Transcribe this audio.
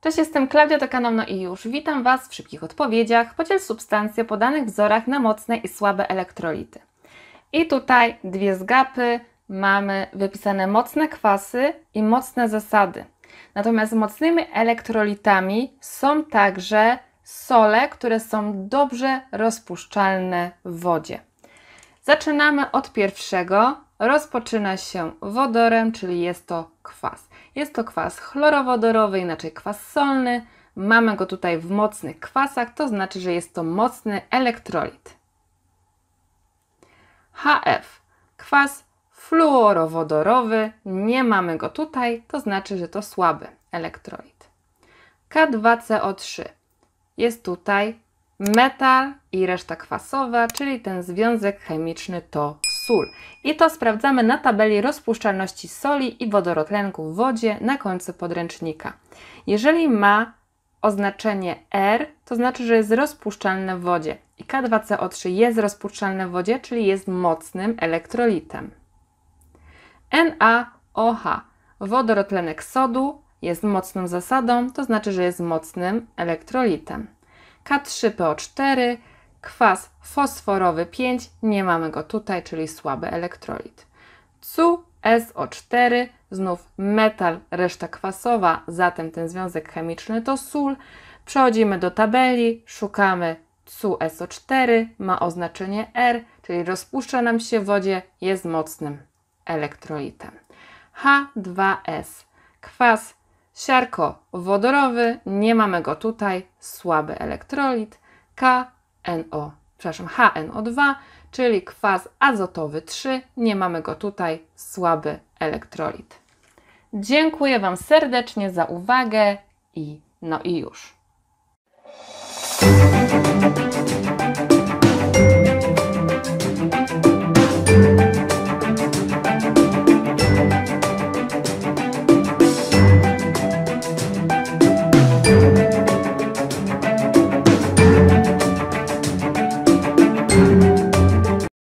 Cześć, jestem Klaudia, to i już. Witam Was w szybkich odpowiedziach. Podziel substancje podanych wzorach na mocne i słabe elektrolity. I tutaj dwie zgapy. Mamy wypisane mocne kwasy i mocne zasady. Natomiast mocnymi elektrolitami są także sole, które są dobrze rozpuszczalne w wodzie. Zaczynamy od pierwszego. Rozpoczyna się wodorem, czyli jest to kwas. Jest to kwas chlorowodorowy, inaczej kwas solny. Mamy go tutaj w mocnych kwasach, to znaczy, że jest to mocny elektrolit. HF, kwas fluorowodorowy, nie mamy go tutaj, to znaczy, że to słaby elektrolit. K2CO3, jest tutaj metal i reszta kwasowa, czyli ten związek chemiczny to sól. I to sprawdzamy na tabeli rozpuszczalności soli i wodorotlenku w wodzie na końcu podręcznika. Jeżeli ma oznaczenie R, to znaczy, że jest rozpuszczalne w wodzie. I K2CO3 jest rozpuszczalne w wodzie, czyli jest mocnym elektrolitem. NaOH, wodorotlenek sodu, jest mocną zasadą, to znaczy, że jest mocnym elektrolitem. K3PO4, Kwas fosforowy 5, nie mamy go tutaj, czyli słaby elektrolit. cuso 4 znów metal, reszta kwasowa, zatem ten związek chemiczny to sól. Przechodzimy do tabeli, szukamy CuSO4, ma oznaczenie R, czyli rozpuszcza nam się w wodzie, jest mocnym elektrolitem. H2S, kwas siarkowodorowy, nie mamy go tutaj, słaby elektrolit. K NO, przepraszam, HNO2, czyli kwas azotowy 3. Nie mamy go tutaj, słaby elektrolit. Dziękuję Wam serdecznie za uwagę i no i już.